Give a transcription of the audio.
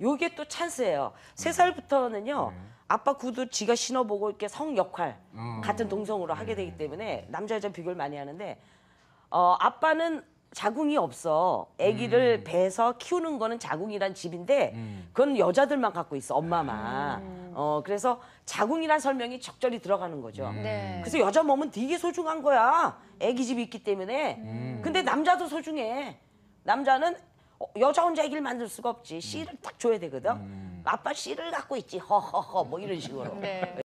요게 또 찬스예요. 세 살부터는요. 음. 아빠 구두 지가 신어보고 이렇게 성 역할 음. 같은 동성으로 하게 되기 네. 때문에 남자 여자 비교를 많이 하는데 어 아빠는 자궁이 없어. 아기를 음. 배서 키우는 거는 자궁이란 집인데 음. 그건 여자들만 갖고 있어. 엄마만. 어 그래서 자궁이란 설명이 적절히 들어가는 거죠. 네. 그래서 여자 몸은 되게 소중한 거야. 아기 집이 있기 때문에. 근데 남자도 소중해. 남자는 어, 여자 혼자 얘기를 만들 수가 없지. 씨를 딱 줘야 되거든. 음. 아빠 씨를 갖고 있지. 허허허 뭐 이런 식으로. 네.